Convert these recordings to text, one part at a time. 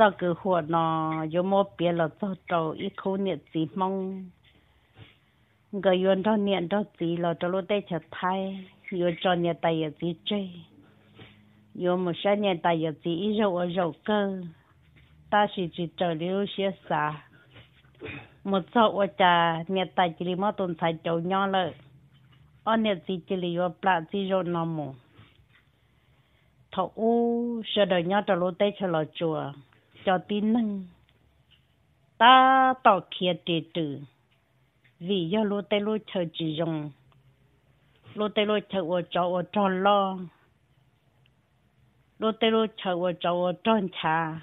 cho cứ hồ nó yo mô bia là cho trâu ít khu niệm gì mong người yon đó niệm đó gì là cho lúc đây chả thay yo cho niệm tay ở gì chơi yo một số niệm tay ở gì ít rau ở rau cơ ta chỉ chỉ chờ liu xia xả một số ở cha niệm tay chỉ mà tồn tại chỗ nhỏ lợi ở niệm gì chỉ là yo plạ gì rồi nó mù thọ u sợ đời nhau cho lúc đây chả là chùa cho tin năng ta tỏ kia tê tử vì do lô tê lô chờ chỉ dùng lô tê lô chờ ô cho ô cho lo lô tê lô chờ ô cho ô tròn cha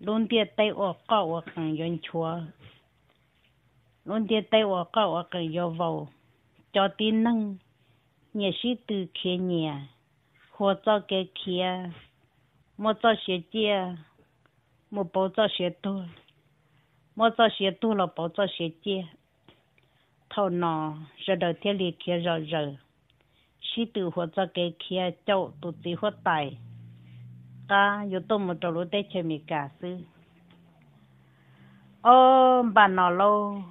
luôn tia tê ô có ô cần yên chúa luôn tia tê ô có ô cần yêu vào cho tin năng nhẹ sĩ từ kia nhẹ hồ cho cái kia một cho sẽ chia một bộ cho xe tu một cho xe tu là bộ cho xe chia thầu nọ giờ đầu tiên rồi rồi chỉ từ hoặc cho cái kia cháu tụt tí hoặc tài cả yếu tố một trò lối tết chơi mì cả sư ô nọ lâu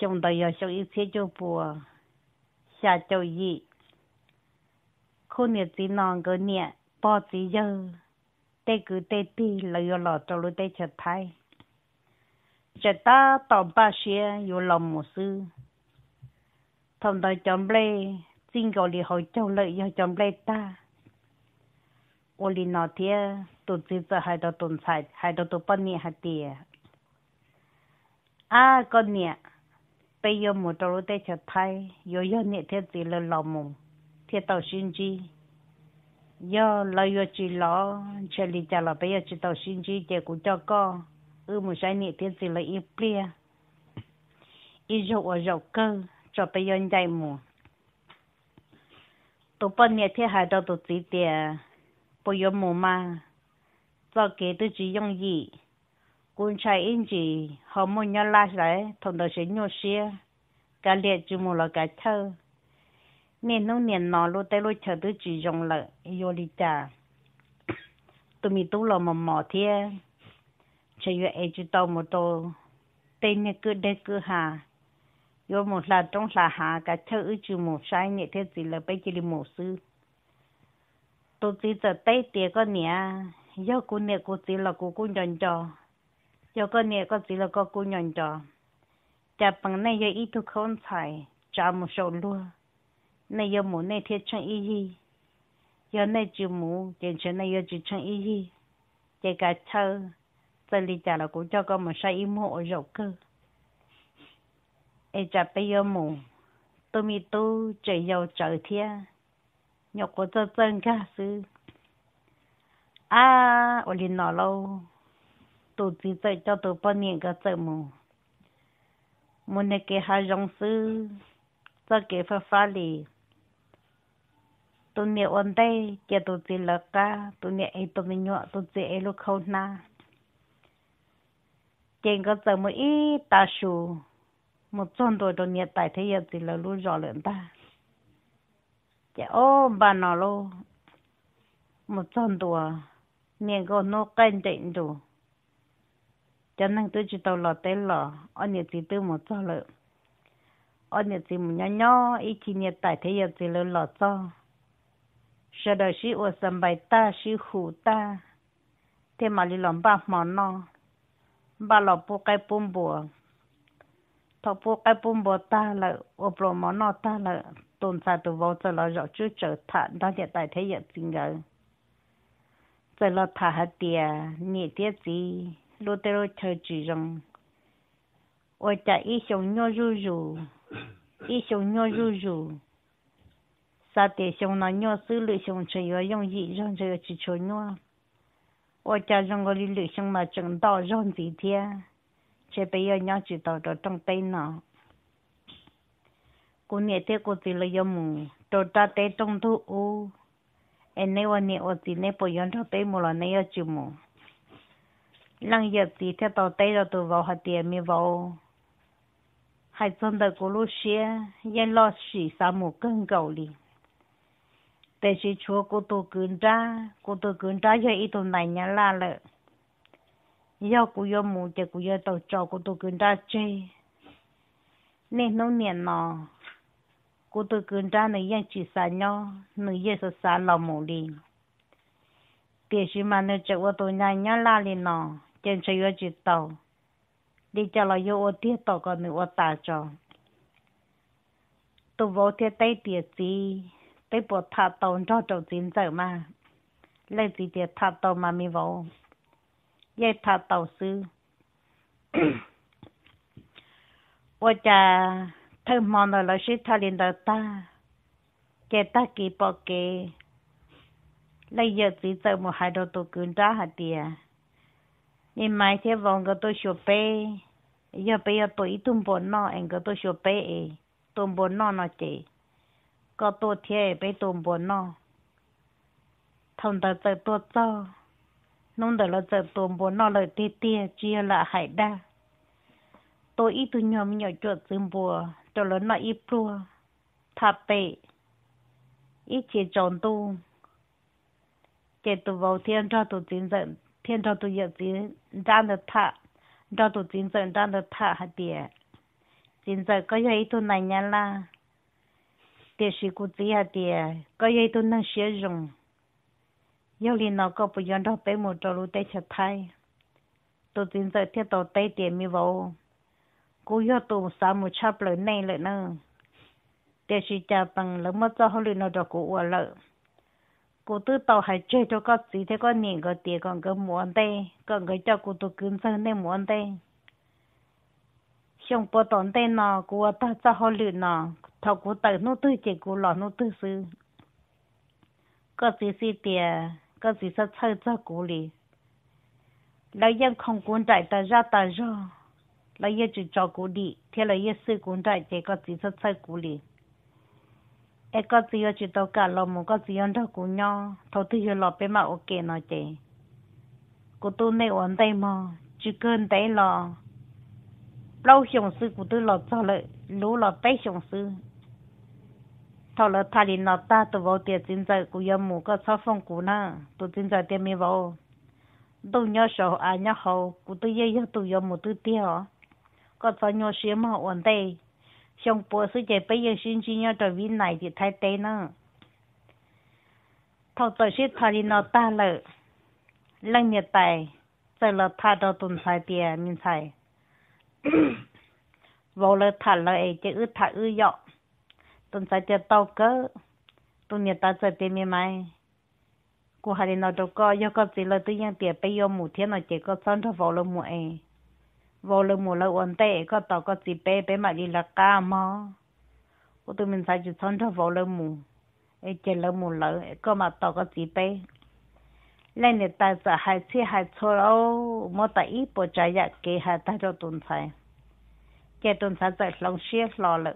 xong đời giờ xong ít thế cho bùa xa châu dị khu nhiệt tí nọ gỡ nhiệt bỏ tí dơ tê cứ tê ti là yo lọ cho lu tê chật thay chật ta tỏ ba xe, yo lọ mù sư thông đời chọn lê xin gọi lì hội châu lợi yo chọn lê ta ô lì nọ thia tụt dịp giờ hai đầu tụt sai hai đầu tụt bận nhẹ hai tia à con nhẹ bây giờ một trâu tê chật thay yo yo nhẹ thiết gì là lọ mù thiết tàu xin chi giờ lấy yo chỉ lo chơi đi chơi là bây giờ chỉ tao xin chỉ chơi cũng cho co ư một sai nhị tiền gì lấy ít bia ít dầu ở dầu cơ cho bây giờ dạy mù tụ bên nhà thế hai đầu tụ chỉ tiền bây giờ mù mà cho kế tôi chỉ dùng gì cũng chạy in chỉ họ muốn nhớ lại lại thằng đó sẽ nhớ xe cả liệt chỉ mù là cả thơ 年弄年拿路带路吃都集中了，要的家，都没多了么毛天，这月哎就到么多，带那个那个哈，要么啦中啦哈，个吃一就么晒热天子了，被这里么事，都只着带点个年，要过年过节了过过年着，要过年过节了过过年着，这本来要一头空菜，这么少路。那有母那天穿一衣，有那只母点成那有只穿一衣，这个车这里讲了古叫个么啥一母二肉个，哎这边有母，都咪都只有这天，要过这真个是，啊我领到喽，都只在叫都半年个怎么，我那给他融资，这给发发哩。tôi nhẹ ổn đây kia tôi chỉ là ca tôi nhẹ ấy tôi mình nhọ tôi chỉ ấy lúc khâu na trên cái giờ mới ít ta sù một chọn rồi tôi nhẹ tại thế giờ chỉ là lúc rõ lượng ta chả ô bà nó lô một chọn đồ miệng có nó canh định đồ cho nên tôi chỉ tàu lọ té lọ anh nhẹ chỉ tư một chọn lượng anh nhẹ chỉ một nhỏ nhỏ ít chỉ nhẹ tại thế giờ chỉ là lọ chọn sau đó sĩ ở sân bay ta sĩ hủ ta thế mà lì lòng ba mỏ nó ba lọ bố cái bún bò, thọ bố cái bún bò ta là ở bùa mỏ nó ta là tồn tại từ vô từ là rõ chú trở thả đó hiện tại thế hiện tình ngờ từ là thả hạt tiền nhị tiết gì lô tê lô chờ chỉ rằng ôi chạy ít sống nhau rú rú ít sống nhau rú rú sa te xiong na nyo sư lự xiong chơi yo yong yi rong chơi yo chỉ chơi nua ô cha rong gọi lự xiong mà chẳng đào rong gì thế chế bây giờ nhau chỉ đào đào trong tay nó cô nhẹ thế cô chỉ là yo mù đồ ta té trong thu u em nay วันนี้โอตีเนี่ยปอยนเราเต้มูลเนี่ยจิมูลังเหยียบตีเท่าเราเต้เราตัววอหัดเตียมีวอ还真的轱辘些，也老是啥么更高哩。แต่สิชัวกูตัวกืนจ้ากูตัวกืนจ้าเยอะอีตัวไหนเนี่ยล่ะเลยยอกูยอมูเจกูยอตัวจอกูตัวกืนจ้าเจนี่น้องเนี่ยนอกูตัวกืนจ้าหนูยังจีสานยอหนูยังสสารเราหมูดีเดี๋ยวสิมาเนี่ยจะว่าตัวไหนเนี่ยล่ะเลยนอเจนจะยอจีโตดีจะเรายอว่าเที่ยโตก็หนูว่าตาจอตัวโบเที่ยเตี้ยจี tới bộ thà tàu cho trâu chín giờ mà lấy gì để thà tàu mà mi vô vậy thà tàu sư ủa cha thơ mòn rồi là sĩ thà liền đời ta kẻ ta kỳ bỏ kề lấy giờ chỉ giờ một hai đôi tôi cứ ra hạt tiền nhưng mai thế vòng cái tôi sửa bé giờ bây giờ tôi ít tung bốn anh cái tôi sửa bé tôi bốn nó nó chỉ có tổ thiê bê tùm bồn nọ thông tờ tờ tổ cho nông tờ là tờ tùm bồn nọ lời tê tê chia là hải đa tổ y tu nhóm nhỏ chuột dưng bùa cho lớn nọ y plua thả bệ y chỉ tròn tu chỉ tu vào thiên cho tu chính dẫn thiên cho tu dự chính ra được thà cho tu chính dẫn ra được thà hả địa chính dẫn có gì tu này nhá là thế sự của chị hả thì có gì tôi năng sử dụng yêu liền nó có bây giờ đó bé một trò tay chặt thay tôi tin giờ theo tàu tay tiền mi vào cô yêu tôi sao một chắp lời này lại nữa thế sự cha bằng lỡ mất cho họ liền nó đó cô uổng lỡ cô tư tàu hay cho có gì thế có niệm có tiền còn có cái cho cô tôi kiếm sang nên muốn 用波导带呢，古我打只好领呢，他古带那多钱古，让那多收。个只是的，个只是菜在古里，来用空罐仔的热的热，来一直装古里，添了一水罐仔，结果只是菜古里。一个只有几多钱，老母个只有他姑娘，他退休六百嘛，我给呢钱，古都拿完对吗？就讲对了。lâu xong sư của tôi là cho lợi lũ là bé sư thọ là thà đi nọ ta vào tiền chính giải của yếm mù có sao phong của na tôi chính giải tiền mi vào tôi nhớ sợ à hậu của tôi dễ dàng tôi yếm mù tôi tiêu có sao nhớ xí mà ổn xong bữa sư chạy bây giờ xin chỉ nhớ trở này thì thay tê nữa thọ tôi sẽ thà đi nọ ta lợi lần nhiệt tài giờ đó tồn tại tiền mình xài vô lơ thả lời chứ ư thả ư dọ tuần sai chơi tàu cơ tuần nhật ta chơi tiền mi mai cô hai đi nói đâu có yêu có gì là tự nhiên tiền bây giờ mù thiên nói chỉ có sân cho vô lơ mù ấy vô lơ mù lơ ổn tệ có tàu có gì bé bê mà đi là ca mà cô tụi mình sai chỉ sân cho vô lơ mù ấy chơi lơ mù lơ có mà tàu có gì bé lên thì ta sợ hai chi hai chỗ lâu mua ta ít bộ trái giặc kia hai ta cho tuần sai chế tuần sai giờ lòng xia lo lợ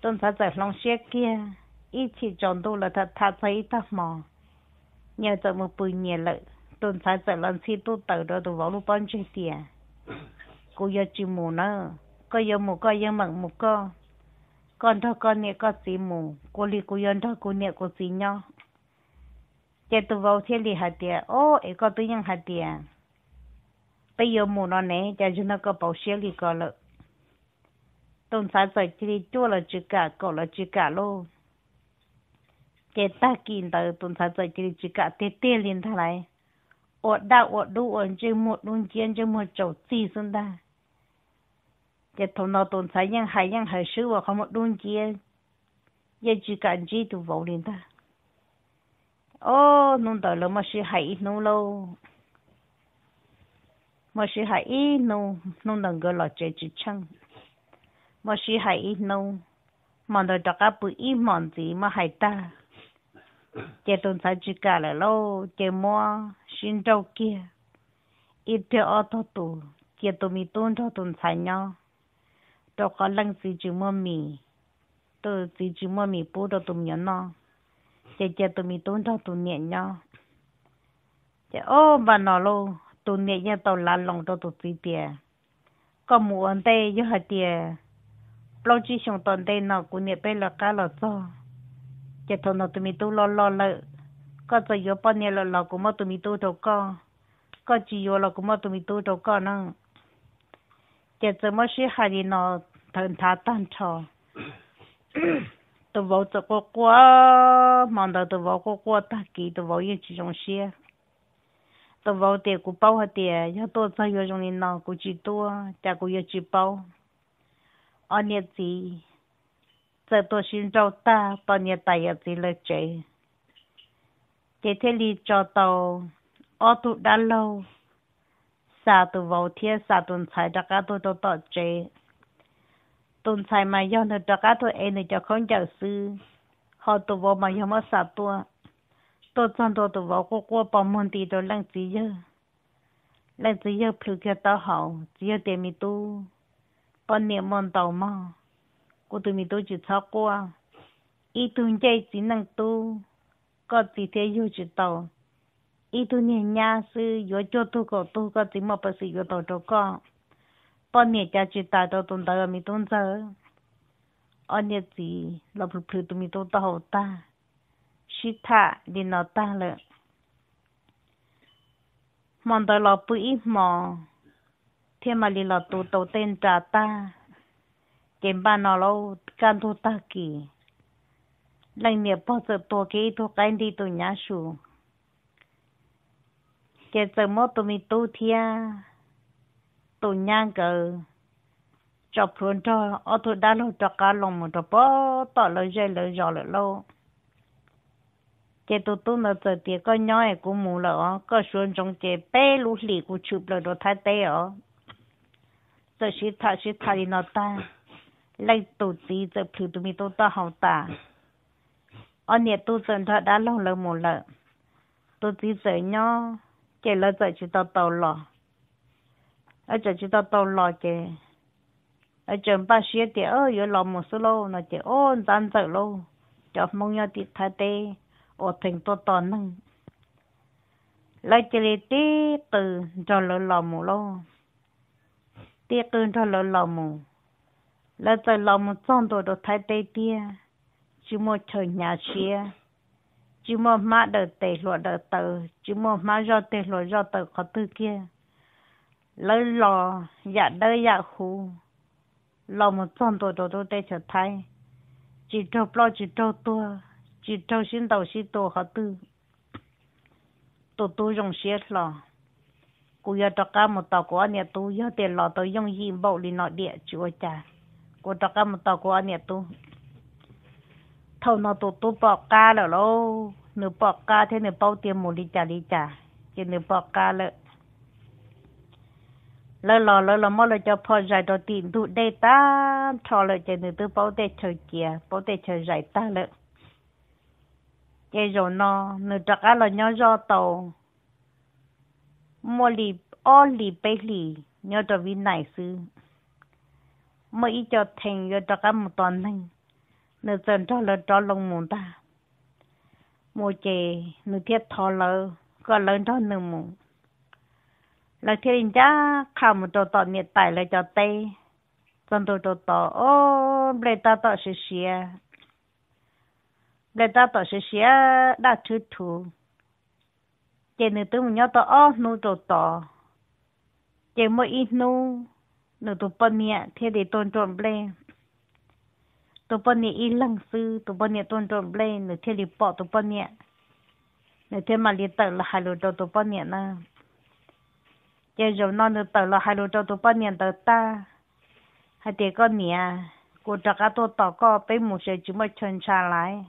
tuần sai giờ lòng xia kia ít chỉ chọn tu là thật thật thấy ta mò nhờ giờ một bùi nhẹ lợ tuần sai giờ lần xe tu tờ đó tu vào lúc bán chơi tiền cô giờ chỉ mù nữa có giờ mù có giờ mặn mù có con thôi con nhẹ có gì mù cô lì cô yên thôi cô nhẹ có gì nhau chạy tu vào thiên lý hạt tiền ô ấy có tự nhiên hạt tiền bây giờ mù nó nè chạy chúng nó có bảo xe lý có lợ tôn xã rồi chỉ đi chua là chữ cả cổ là chữ cả lô chạy ta kín tới tôn xã rồi chỉ đi chữ cả tê tê lên thà lại ở đạo ở đủ ở trên một luôn chiến trên một chỗ gì xuống ta cái thằng nào tôn xã nhân hay nhân hay sứ và không một luôn chiến giờ chỉ cần chỉ tụ vào lên ta ô nung đợi là mà sẽ hãy nung lâu mà sẽ hãy nung nung đừng gọi là chơi chữ chăng mà sẽ hãy nung mà đợi đặt cái bự ít mòn gì mà ta chế tôn sai chữ cả là lâu mua xin đâu kia ít thế ở thọ tù chế tụi mi tôn thọ tôn sai nhau đâu có lăng gì chữ mì tôi chỉ chữ mì bố tụi mi nó chị chị tụi mình tốn đâu tụi nhện nhau chị ô bà nó lô tụi nhện nhau tàu lá lòng tàu tụi tụi tiền có mù ăn tê với hạt tiền lo chỉ xong tuần tê nó cũng nhện tê là cá là sao chị thầu nó tụi mình tụi lo lo lợ có giờ yếu bao nhiêu là lo cũng mất tụi mình tụi đâu có có chỉ yếu là cũng mất tụi mình tụi đâu có nữa chị giờ mới xí hai nó thằng thá tan trò 都冇做过过，忙到都冇过过，大几都冇有这种事，都冇得古包下的，要多才要容易拿古去多，再古要去包，二年级，再多寻找大，到年大要子来追，这天里找到，我都打捞，啥都冇天，啥都采，大家都都到追。tôn sai mà do nó cho cá thôi em nó cho con cháu sư họ tụ vô mà do mất sạch tua tôi chọn tôi tụ vô cô cô bảo môn tí tôi lăng chỉ giờ lăng chỉ giờ phiêu kia tao hậu chỉ giờ tiền mi tu bao niệm môn tàu mà cô tụi mi tu chỉ sao cô à ít tuần chơi chỉ năng tu có chỉ thế yêu chỉ tàu ít tuần nhà sư yêu cho tu có tu có gì mà bác sĩ yêu tàu cho con bọn nhẹ cha chị ta đâu tồn tại mi tồn giờ anh nhẹ gì là phụ phụ tụi mi tồn tại hậu ta shi ta đi nào ta lợ mòn tới lọ bự ít mò thêm mà đi lọ tụ tàu tên trà ta kiếm ba nào lâu can thu ta kì lành nhẹ bao giờ tổ kế thu cái đi tụi nhá sù cái giờ mốt tụi mi tu thia tổ nhang cơ chọc phun cho ô tô đã lo cho cá lồng một chọc bó tỏ lời dây lời giò lời lô chế tu tu nó giờ tiệt có nhau e nhói cũng mù lợ có xuống trong chế bé lũ lì cũng chụp lời đồ thái tê ở giờ xí thà xí thà đi nó ta lấy tổ tí giờ phiêu tụi mi tổ ta hậu ta ở nhà tu dần thà đã lo lời mù lợ tổ tí giờ nhau, chế lời giờ chỉ tao tàu lọ ở chỗ chỉ ta tàu lò kì ở chỗ ba xía thì ơ yếu lò một số lô nó chỉ ôn gian dở lô cho mong nhau thì thay tê ở thành to tò nâng lại chỉ đi tí từ cho lỡ lò mù lô tí từ cho lỡ lò mù lại từ lò mù trong đồ đồ thay tê tia chỉ một trời nhà xía chỉ một má đợi tê lọ đợi tờ chỉ một má do tê lọ do tờ có tư kia lỡ lò dạ đỡ dạ khu lò một trong tổ tổ tổ để cho thay chỉ trâu lo chỉ trâu tua chỉ trâu xin đầu xin tổ họ tư tổ tu dùng xe lò cụ giờ cho cá một tàu của anh tu giờ tiền lò tới dùng gì bầu đi nội địa chúa cha cụ cho cá một tàu của anh tu thầu nó tổ tu bỏ cá rồi lô nửa bỏ cá thế nửa bao tiền một đi trả đi trả chỉ nửa bỏ cá rồi lỡ lỡ lỡ lỡ mò lỡ cho phò giải đồ tiền đủ đây ta cho lỡ chơi nữa từ bảo tê chơi kia bảo tê chơi giải ta lỡ chơi rồi nó nữa chắc là nhớ do tàu mò lì ô lì bê lì nhớ cho vi nải sư mà ý cho thành nhớ chắc một tuần thành nữa dần cho lỡ cho lông mồm ta mua chơi nữa thiết thò lỡ có lỡ cho nữa mồm เราเที่ยนจ้าข้าวมัวตต่อเนี่ยตายเลยจะเตะจนวตัวต่อโอ้ เบลตาต่อเสียเสีย เบลตาต่อเสียเสียได้ทุดทุกเจนึตัวมึงยอต่ออ้อนูัตต่อเจมอีนูนูตัวปนเนี่ยเที่ยเดีตวจนเบลตัวปนเนี่ยอีหลังซื้อตัวปนเนี่ยตัวจนเบลหนูเที่ยนปอตัวปนเนี่ยหนูเที่ยวมาเียเตอร์ลวฮารหลตัวตัวปนเนี่ยนะ giờ rồi nó nữa tờ là hai lô cho tụi bao nhiêu tờ ta hai tiền con nè cô trả cả tôi tỏ có bé mù sẽ chỉ mới chuyển xa lại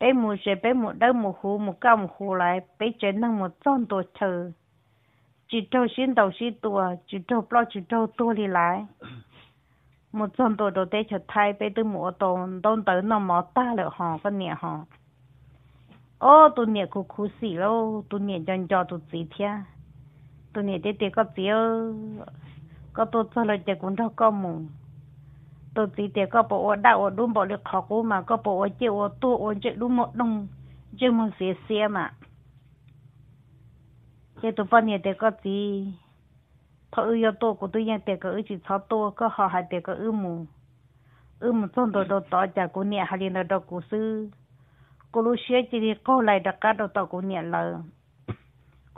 bé mù sẽ bé mù đơn mù hú mù cao mù hú lại bé chân năng mù tròn tổ chờ chỉ cho xin đầu xin tua chỉ cho bao chỉ cho tua đi lại mù tròn tổ đồ tế trở thay bé tư mua tổ đông tới nó mò ta lợi họ con nè họ ô tụi nè cũng khú xỉ lô tụi nè chân cho tụi gì thế tôi nè để để có biểu ờ, có tôi cho lời để cũng đâu có mù tôi chỉ để có bộ đạo đúng bộ được học mà có bộ chịu tu ổn chịu đúng một đồng chứ một xe xe mà cái tôi phân nè để có gì thọ ư yo to của tôi nhận để có ư chỉ thọ to có họ hay để có ư mù ư mù trong đồ đồ tỏ chả của nè hay là đồ của sư cô lúc xưa chỉ đi câu lại đặc cá đồ tỏ của nè là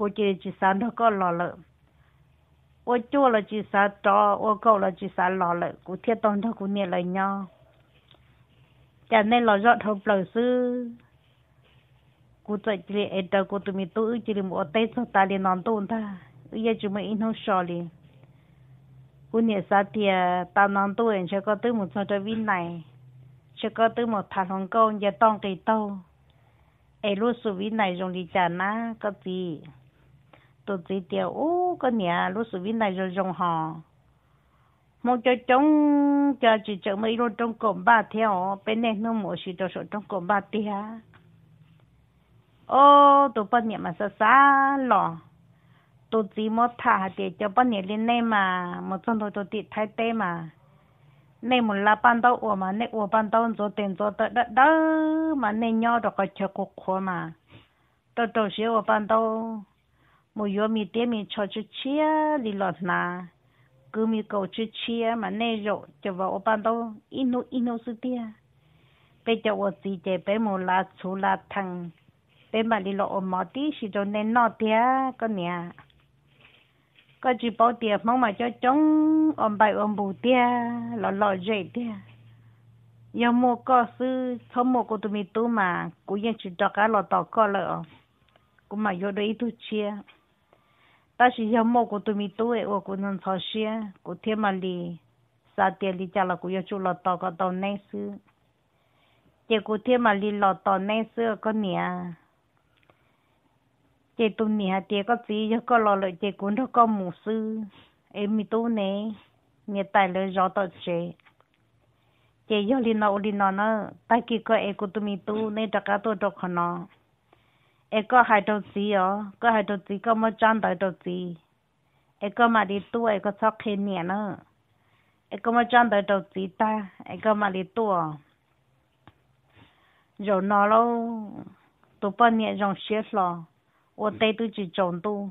cô chỉ chỉ sáng nó có lò lợ ô chua là chỉ sáng cho ô câu là chỉ sáng lò lợ cô thiết tôn thôi cô nhẹ lời nhau cho nên là dọn thầu bờ sư cô chạy chỉ là ở đâu cô tụi mình tôi chỉ là một tay cho ta liền nón tôn ta bây giờ mới mình in không sò liền cô nhẹ sáng thì ta nón tôn cho có tới một số trái vin này cho có tới một thằng hồng câu giờ tông cái tàu ai lúc sự vin này dùng đi trả ná có gì tôi chỉ tiêu ô cái nhà lúc sự việc này rồi dùng họ một cho trong cho chỉ chờ mấy luôn trong cổ ba theo bên này nó mỗi sự đó số trong cổng ba tia ô tôi bận nhà mà xa xa lò tôi chỉ một thả để cho bận nhà lên này mà một trong thôi tôi tiệt thái tê mà nên một là ban đầu ủa mà nên ủa ban đầu rồi tiền rồi đó đó mà nên nhau được cái chợ cuộc mà tôi tôi sẽ ủa ban đầu một giờ mi tiền mi cho chú chia li lọt na cứ mi cầu chú chia mà nè rộ cho vào ban đâu inu inu sư tia bây giờ tôi chỉ để bé một lá chú lá thằng bé li đi lọt mà tí thì cho nên nọ tia con nhà có chỉ bảo tia mong mà cho chống ôm bai ôm bù tia lọt lọt dễ tia giờ mua có sư không mua của tụi mi tu mà cũng ยัง chỉ cho cả lọt tàu có lợi cũng mà vô đây tu chia ta chỉ yêu mô của tụi mình tuổi của của nông thọ xe của thiên mà lì sa tiền lì cha là của yêu chú lọt tàu có tàu nay xưa chỉ của thiên mà lì lọt tàu nay xưa có nè chỉ tụi mình hạt có gì cho có lọt lại chỉ của nó có mù sư em mi tu nè nghe tài lời rõ tàu chế chỉ yêu lì nó lì nó nó ta kia em của tụi mình tu nên chắc cả tôi đâu khả e có hai đầu gì ó có hai đầu gì có một trăm đầu gì e có mà đi tu e có sắp khi nhẹ nữa e có đầu gì ta e có mà đi tu rồi nó lâu tụ bao rồi xé lò ô tê tu trồng tu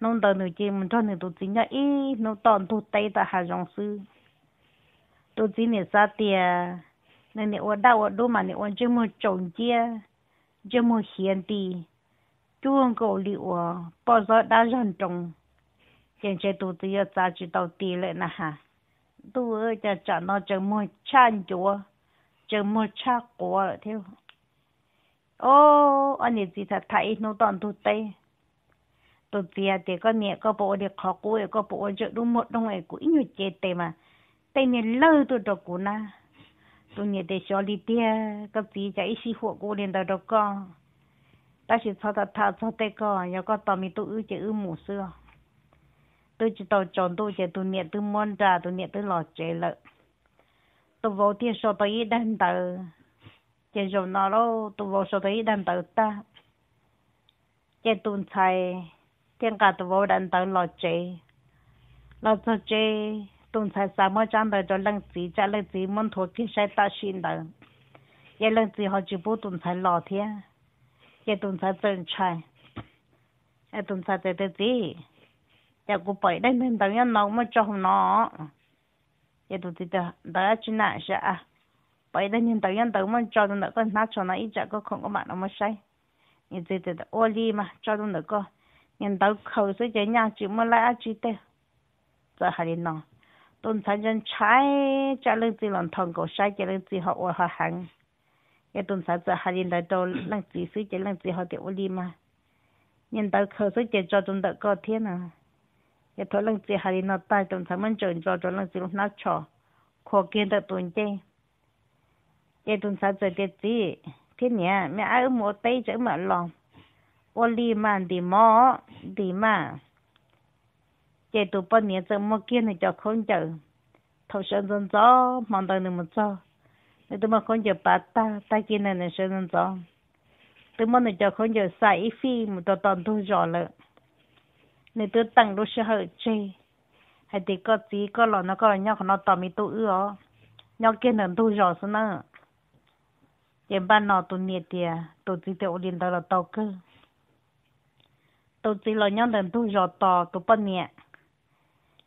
nông tờ nửa chỉ mình cho nửa nhá ý nông tòn tu tê ta hà rong sư tu chỉ nửa trồng chia giờ mua hiện đi chuông cổ liệu bao giờ đã trồng hiện chế tụ tự giờ chỉ đầu tì lại nè ha tụ ơi giờ chả nó chờ mua chan chúa chờ mua quả là theo anh gì thật thấy nó toàn tụ tây tụ tự giờ thì có mẹ bộ để khó cô có bộ chợ đúng một đông này cũng nhiều chế mà tây miền lâu tụ đồ cũ na 昨年的小里店，个比较一些火锅连到都讲，但是炒到他炒的个，要个大米都有只有母色，都知道长多些，都年都满着，都年都老些了，都无天说到一单头，接受那咯，都无说到一单头的，这顿菜，天家都无单头老些，老些。tuần sai sao mà chẳng đợi cho lần gì cho lần gì muốn thuộc kinh sai ta xin đợi vậy lần gì họ chỉ bố tuần sai lò thế vậy tuần sai tuần trai vậy tuần sai tới tới gì vậy cô bảy đây mình đợi nhau nấu mà cho hôm nó vậy tuần thì đợi đợi chỉ nãy sẽ bảy đây mình đợi nhau nấu mà cho tuần nữa con nát cho nó ít chả có không có mặt nó mà sai như thế thì ô li mà cho tuần nữa con nhìn đầu khâu sẽ chơi nhau chỉ mới lấy chỉ tê giờ hai đi nào tuần sáng chân trái trả lưng gì lòng thòng cổ sai trả lưng gì họ ở họ hàng cái tuần sáng giờ hai lần đầu lăng chỉ suy trả lăng gì họ tiểu đi mà nhưng tao khờ suy trả cho tuần đợi có thiên à cái thôi lăng chỉ hai lần nó tay tuần sáng mình chọn cho cho lăng chỉ lúc nào cho khó kiến được tuần chơi cái tuần sáng giờ cái gì thiên nhỉ mẹ ai ở mua tay chữ mà lòng ô li mà đi mò đi mà chế tụ bao nhiêu giờ mà kia này cho không chờ thầu sơn dân gió mong đợi một gió nên tôi mà không chờ bà ta ta kia này là sơn dân gió tôi mong này cho không chờ sai phi một tờ toàn thu rõ lợ nên tôi tăng lúc sẽ hơi chê hay thì có gì có lọ nó có lọ nhau nó tỏ mi tôi ưa nhau kia này thu rõ sao nữa chế ba nó tôi nhiệt tiề tôi chỉ tôi điện tao là tao cơ tôi chỉ là nhau này thu rõ tỏ tôi bao nhiêu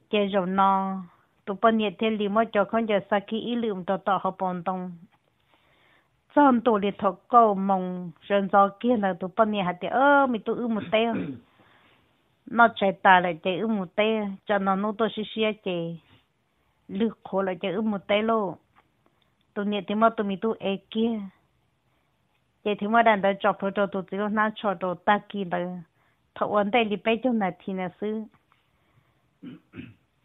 结束呢，都不热天，立马就看见杀起一路都打好板凳，站到那土高，蒙身上干了都不热下天，哦，没多有木呆哦，那吹大了就有木呆，叫那弄多少些钱，六块了就有木呆喽，那热天么就没多挨干，热天么单单炒葡萄都只有拿车到打机了，他完待礼拜中那天那收。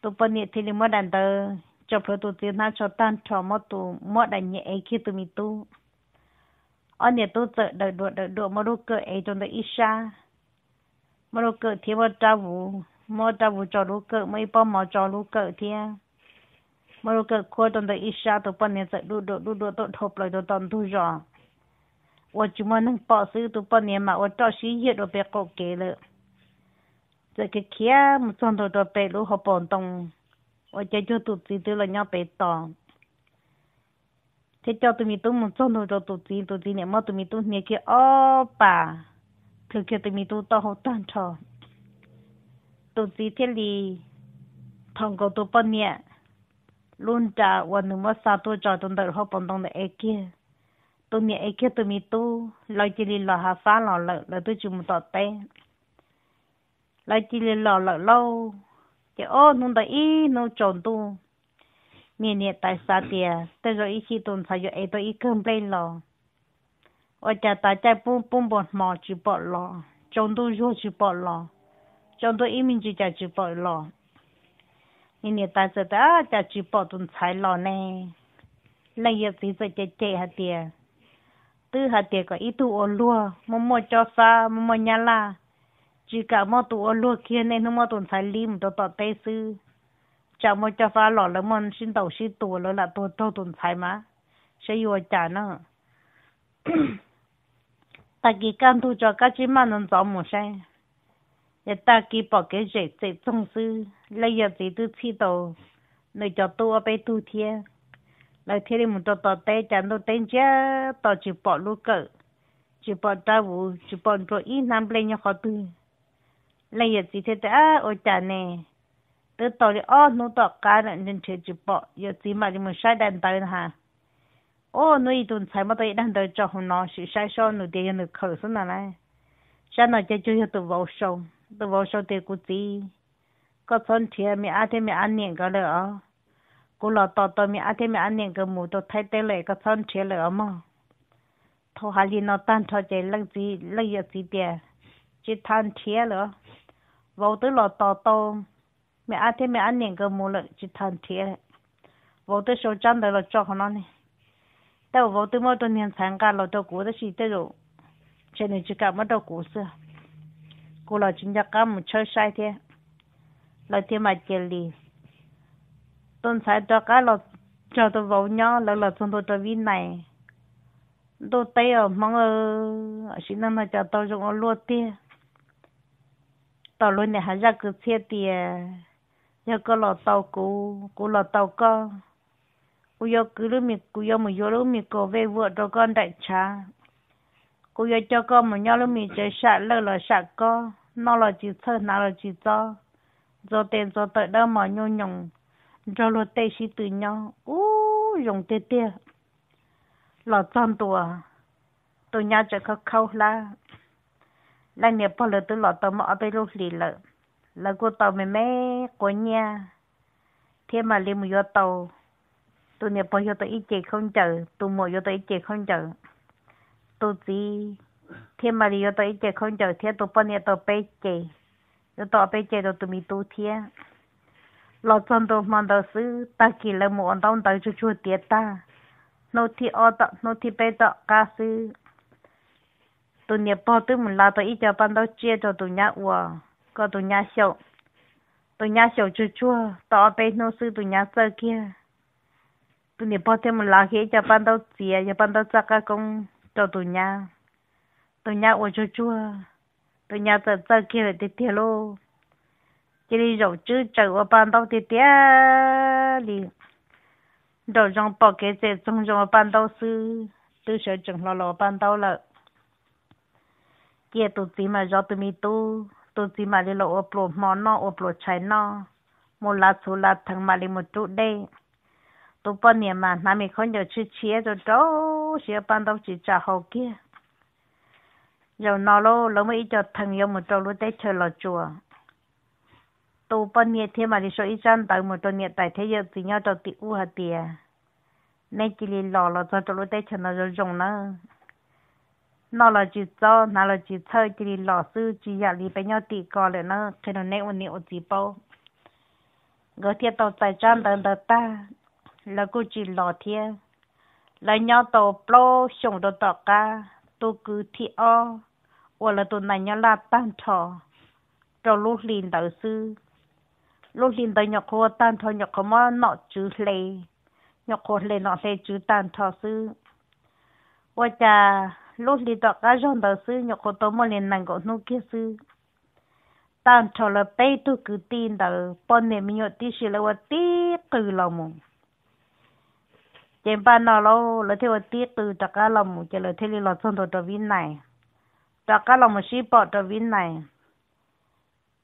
tu bên nhẹ thì là mất đàn tờ cho phở tu tiền na cho tan cho mất tu mất đàn nhẹ khi tu mi tu anh nhẹ tu tự đợi đợi đợi đợi mất cơ ấy trong đời isha mất cơ thì mất trao vụ mất trao vụ cho lúc cơ mới bao mất cho lúc cơ thì mất cơ khôi trong đời isha tu bên nhẹ tự đu đu đu đu tu thộp lại tu toàn tu rồi 我专门能保守都半年嘛，我到十一月都别搞给了。rồi kia một trong đồ đồ bể lũ họ bồn tông ở chơi chơi tụt tôi là nhau bể tòng thế cho tụi mình tôi một trong đồ đồ tụt gì tụt gì nè mà tụi mình tôi nè kia ô bà thường kia tụi mình tôi tao họ tan trò tụt gì thế li thằng cậu tôi bận nè luôn trả và nếu mà sao tôi trả tôi đợi họ bồn tông ai kia tôi nè ai kia tụi mình tôi lo chỉ là hà phá lò lợ là tôi chịu một tọt tay lại chỉ là lò lợ lâu chỉ ô nung đại ý nung trộn tu miền nhiệt tại sao tiề tới rồi ý khi tuần phải rồi ấy tôi ý cơm lên lò ở nhà tại chạy bung bung bọt mò chỉ bọt lò trộn tu vô chỉ bọt lò trộn tu ý mình chỉ chạy chỉ bọt lò miền nhiệt tại sao ta chạy chỉ bọt tuần phải lò nè lấy giờ thì sẽ chạy chạy hả tiề tư hạt tiệt có ý tu ô lúa mồm mồm cho xa mồm mồm nhà la chỉ cả mò tụ ở lúa kia nên nó mò tụn xài lim đồ tọt tây sư chả mò cho phá lọ lắm mà xin đầu xin tụ lỡ là tụ tàu tụn xài mà sẽ yêu chả nó ta kỳ can thu cho các chị mà nó rõ một sai giờ ta kỳ bỏ cái rễ rễ trong sư lấy giờ gì tư chỉ tàu nơi cho tu ở bên tu thiên lại thế đi một tọt tọt tây chả nó tên chả tọt chỉ bỏ lúa cỡ chỉ bỏ ta vụ chỉ bỏ rồi ít năm lên nhau khó tư lấy giờ chỉ thế đã ở nhà nè từ tối ô nụ tọt cá nên nên chơi chụp bọ giờ chỉ mà đi mua sai đàn tay ha ô nụ ý tuần sai mà tôi đang đợi cho hôm nọ sửa sai sau nụ tiền nụ khởi xuống nào này sao nói chơi chơi từ vào sâu từ vào sâu thì cũng gì có thôn thiệt mi ăn thì mi ăn niệm cái nữa cô lọ tọt tọt mi ăn thì mi ăn niệm cái mù tôi thấy tê lệ có thôn thiệt lệ mà thôi hà li nó tan thôi chơi lắc gì lắc giờ gì tiền chỉ than thiệt rồi vô tới lò tò tô mẹ ăn thế mẹ ăn nền cơ mua lợi chỉ thần thiệt vô tới số chân đời là cho họ nó nè tao vô tới mỗi tuần hiện sáng cả lò tao cố đó gì tới rồi cho nên chỉ cả mất đâu cố xưa cô là chính giác cả một chơi sai thế là thế mà chơi lì tuần sai cho cả lò cho tôi vô nhau là là chúng tôi cho vi này tôi tay ở mong ở xin năng là cho tôi dùng ở luôn tiền tàu luôn này hả ra cứ xe tiề giờ có lò tàu cũ cũ lò tàu co cú yo cứ lúc mi cú yo mà yo lúc mi cô về vợ cho con đại cha cú yo cho con mà nhau lúc mi chơi sạ lơ lò sạ co nó là chỉ thơ nó là chỉ cho rồi tiền rồi tới đó mà nhau nhồng rồi lò tê xí từ nhau u dùng tê tê lò tròn tùa tụi nhau chơi khóc khâu la là nè bỏ lỡ tôi lọt tao mọ bây lúc lì lợ là cô tàu mẹ mẹ của nhà thế mà liền một vô tàu tôi nè bỏ vô tôi ít chế không chờ tôi mua vô tôi ít chế không chờ tôi gì thế mà liền vô tôi ít chế không chờ thế tôi bỏ nè tôi bê chị vô tàu bê chị rồi tôi mi tu thế lọt chân tôi mang đầu sư ta kỳ là một ông tao tôi chú chú tiệt ta nô thị ở đó nô thị bây giờ cá sư tụi nhà bỏ tụi mình là tụi ít cho ban đầu chia cho tụi nhà ua có tụi nhà xấu tụi nhà xấu chua chua tao bé nó sư tụi nhà sơ kia tụi nhà bỏ tụi mình là khi cho ban đầu chia cho ban đầu chắc cái công cho tụi nhà tụi nhà ua chua chua tụi nhà sơ sơ kia là tiệt tiệt luôn chỉ đi rầu chứ chở ở ban đầu tiệt tiệt liền đầu trong bỏ cái gì trong trong ban đầu sư tôi sẽ chừng lo lo ban đầu là kia tu chỉ mà do tụi mi tu tu chỉ mà đi lộ ốp lộ mò nó ốp lộ chai nó một lá số lá thằng mà đi một chút đây tu bao nhiêu mà nam mình không nhớ chữ chia rồi đó chia ban đầu chỉ trả hậu kia rồi nó lô lô ít cho thằng yêu một chỗ lúa tết chơi lò chùa tu bao nhiêu thế mà đi số ít trăm tới một chỗ nhiệt tại thế giờ thì nhau trâu tiệu hạt tiề nên chỉ lì lò lò cho trâu lúa tết chơi nó rồi dùng nó nó là chỉ cho nó là chỉ chơi dạ chỉ lò sư chỉ nhà lý bây nhau tỷ cò lại nó cái nó nẹo nẹo chỉ bao gỡ thiệt tàu tài trang đơn đơn ta là cô chỉ lò thiệt là nhau tàu plo xuống đồ tàu ca tôi cứ thi o hoặc là tôi này nhau là tan trò rồi lúc liền đầu sư lúc liền đầu nhọc khô tan trò nhọc khô mà nọ chữ lệ nhọc khô lệ nọ lệ chữ tan trò sư cha lúc đi đọc cá rong đầu sư nhọc cô tô mô lên nàng gỗ nô kia sư tan cho là bé tu cứ tin đầu bọn này mình tí xí là vật tí từ lòng mù chém ba nó lâu là theo tí từ đọc cá lòng mù chỉ là theo là xong đồ đồ vin này đọc cá lòng mù xí bỏ đồ vin này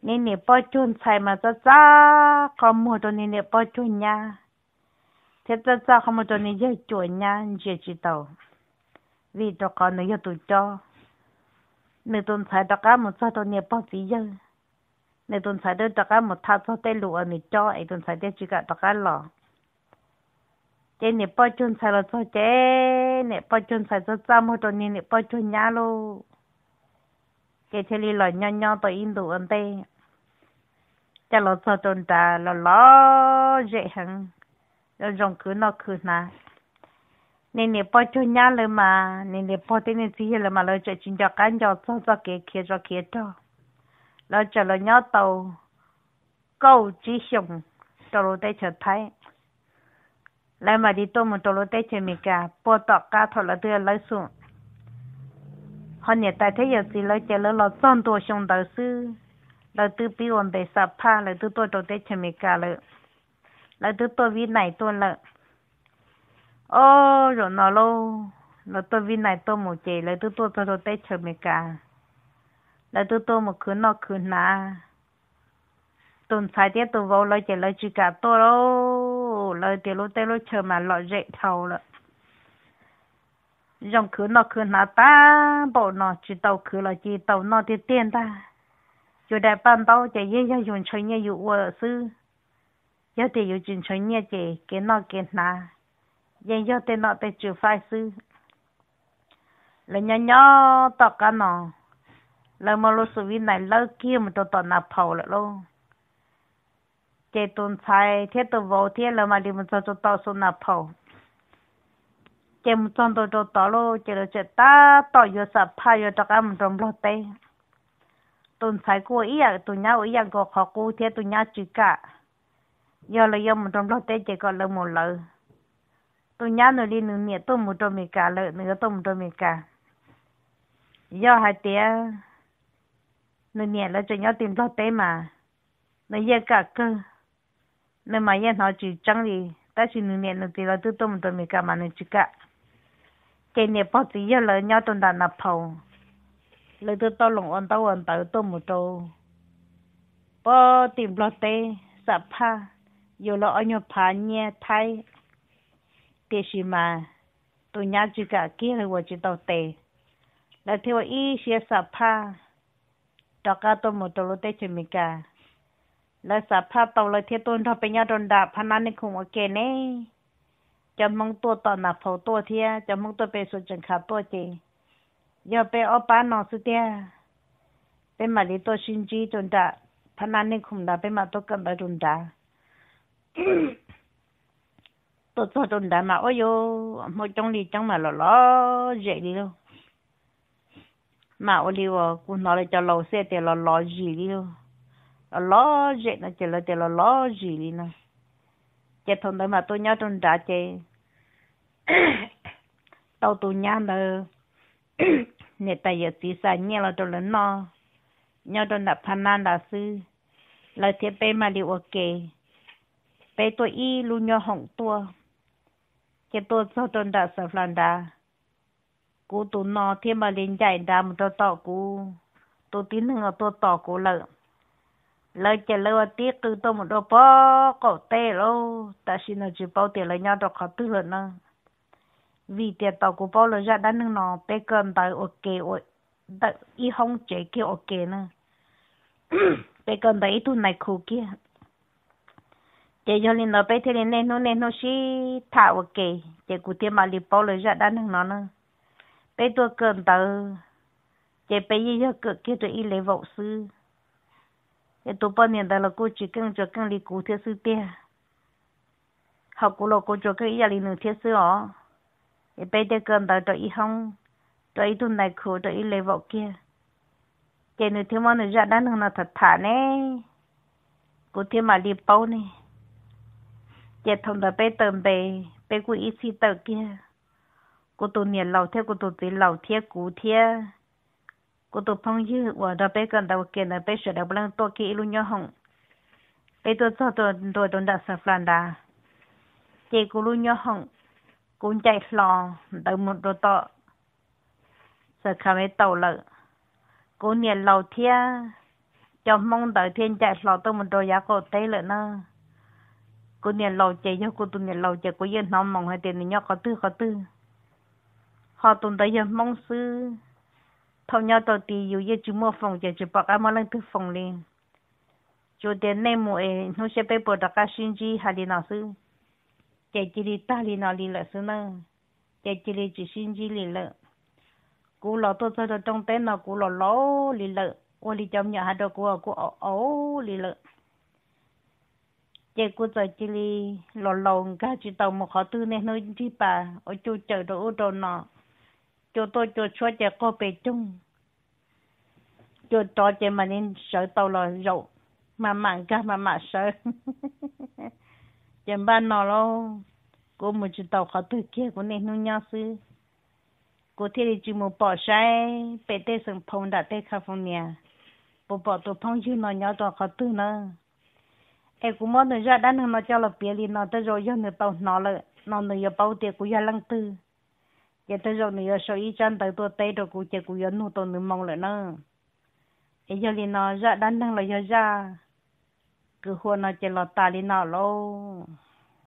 nên nè bỏ chun xài mà cho cha con mua đồ nên nè bỏ chun nha thế cho cha không mua đồ nên dễ chuột nha dễ chỉ tàu vì cho con nó yêu tụi cho nếu tụi sai cho cá một sao tụi nhẹ bao gì chứ nếu tụi sai đôi cho cá một thao cho tay lụa này cho ấy tụi sai được chỉ cả cho cá lò chế nhẹ bao chun sai là cho chế nhẹ bao chun sai cho trăm một tụi nhẹ bao chun nhá luôn chế chơi đi lò nhau nhau tụi in đủ anh tê cha lò cho tụi ta lò lò dễ hằng rồi dùng cứ nó cứ nà nên nè bỏ cho nhà rồi mà nên nè bỏ thế nên chỉ rồi mà lo cho chính cho cán cho cho cho kia kia cho kia cho lo cho lo nhau tàu câu chỉ xong cho lo tới cho thay, lại mà đi tôi mà cho lo tới cho mình cả bỏ tọt cả thôi là tôi lấy xuống họ nay tại thế giờ gì lấy cho lo lo chọn đồ xong đầu sư lo tự biểu ổn để sập pha lo tự tôi cho tới cho mình cả lo lo tự tôi vì này tôi lợi ô rồi nó lâu tôi vi này tôi một chị tôi tôi tôi tôi tết chờ cả lấy tôi tôi một cứ nó cứ nà tuần sai tiết tôi vô lấy chị lấy chỉ cả tôi đâu lấy tiền lúc tết lúc chờ mà lọ dậy thầu rồi dòng cứ nó nà ta bộ nó chỉ tàu cứ là chỉ tàu nó thì tiền ta dù đại ban tàu chạy dễ dàng dùng chơi nhẹ dụ ở sư giờ thì dùng chơi nhẹ chạy cái nó nà dân do tên nọ tên chữ phai sư là nhỏ nhỏ tọt cả nọ là mà lô sự viên này lâu kia mà tôi tọt nạp phầu lại lô chế tuần sai thế tôi vô thế là mà đi mà cho tôi tọt xuống nạp phầu chế một trong tôi tôi tọt lô chế là chế ta tọt vô sập phai vô tọt cả một trong lô tê tuần sai cô ý à tụi nhau ý à có khó cô thế tụi nhau chỉ cả giờ là giờ một trong lô tê chế còn là một lần tôi nhá nó đi nướng nhẹ tôm một trăm mì cả lợn nửa tôm một trăm mì cả do hai tía nướng nhẹ là cho nhau tìm mà nó giờ cả cơ mà giờ nó chỉ trắng đi ta chỉ nướng nhẹ nó thì là từ tôm một trăm mì cả mà nó chỉ cả cái nhẹ bao giờ là nhau tôm đàn nạp hầu lấy từ tao lồng ăn tao ăn tao tôm một trâu bao tìm lo té sập ha 有了俺要怕你太。กชิมาตุนยาจิกาเกี่ยรืัวจิตเตะและเทวีเชียสัพพาดอกกาตมุตโลเตชิมิกา และสัพพาตาเลยเทตุนทอเป็นยาดนดาพนันในคงโอเคเน่จะมองตัวต่อหนักาตัวเทียจะมองตัวเป็นสุวนจังขาตัวจีิอย่าไปอ้ป้านอสุดเดียเป็นมาลีตัวชินจีจนดาพนันในคงดาเป็นมาตัวกันบารุนดา tôi cho tôi đã mà ôi yo mỗi trong đi trong mà lo lo dễ đi đâu mà ôi đi vào cô nói là cho lò xe thì lò lo gì đi đâu lò lo dễ nó chỉ là thì lo lò gì đi nè chỉ thằng đấy mà tôi nhớ trong trả chơi tao tôi nhớ là nè tại giờ tí sa nhẹ là tôi lớn nó nhớ trong đã phan nan đã sư là thế bé mà đi ok bây tôi y luôn nhớ hỏng tôi cái bộ cho tôn đã sợ phản đã, cú tụ nó thêm mà lên chạy đà một trò tọ cú tụ tín thằng nó tụ tọ cú lợ lợ chả lợ tiếc cứ tụ một đồ bó cổ tê lô ta xin nó chỉ bao tiền lấy nhau đọc khó tư lợn nè vì tiền tọ cú bó lợ ra đã nâng nó bé cơn tại ok ôi đợi y hông chế kia ok nè bé cơn tại ít tu này khu kia chị cho linh nó bây thế nên nó nên nó xí thảo kì chị cụ tiên mà linh bảo lời ra đã nâng nó nữa bây tôi cần tờ chị bây giờ cứ kia tôi y lấy vậu sư chị tôi bao nhiêu đời là cô chỉ cần cho cần linh cụ thiết sư tia học cụ lộ cô cho cái ý linh lý thiết sư ó chị bây tôi cần tờ tôi y không tôi y tuần này khổ tôi y lấy vậu kia chị nữa thêm mà nữa ra đã nâng nó thật thả nè cụ thêm mà linh bảo nè giờ thông đã bé tầm bé bé cũng ít xí tờ kia cô tôi nhận lầu theo cô tôi tự lầu theo cú theo cô tôi phong dư và đó bé cần đầu kia là bé sợ đầu băng to kia luôn nhau hồng bé tôi cho tôi tôi tôi đã sợ phản đà chị cô luôn nhau hồng cũng chạy lò đầu một đồ to sợ khám ấy tàu lợ cô nhận lão theo cho mong đợi thiên chạy lò tôi một đồ giá cổ tây lợ nữa cô nè lâu chạy cho cô tụi nè lâu chạy cô yên nó mong hay tiền nhỏ có tư có tư họ tụi tới giờ mong sư thâu nhau tàu tì dù chú mua phòng chạy chú bạc em lên tư phòng liền chú tiền này mua ấy nó sẽ bị bỏ đặc cả xin chi hay đi nào sư chạy chỉ đi ta đi nào đi là sư nữa chạy đi chỉ xin chi đi lợ cú lọ tôi tôi trong tên là cú lọ lỗ đi lợ ô đi trong nhà hai cú cú ổ ổ đi chế cô giờ chỉ li lò lồng cả chỉ tàu một họ tư nên nơi đi bà ở chỗ chợ đồ ô đồ nọ chỗ tôi chỗ cho chế cô bề trung chỗ cho chế mà nên sợ tàu lò rậu mà mặn cả mà mà sợ chế ba nọ lo cô một chỉ tàu họ tư kia của nên nuôi nhau sư cô thế thì chỉ một bỏ sai bề tê sừng phong đã tê california bỏ bỏ tụ phong chứ nó nhau tàu họ tư nữa ai cũng mong được ra đan hơn nó cho là bia đi nó tới rồi cho nó bảo nó là nó người giờ bảo tiền của gia lăng tư giờ tới rồi nó giờ soi ý chân tới tôi tay rồi cũng chị của giờ nu tôi người mong lại nữa ai giờ đi nó ra đan hơn là giờ ra cứ hùa nó chơi là ta đi nó luôn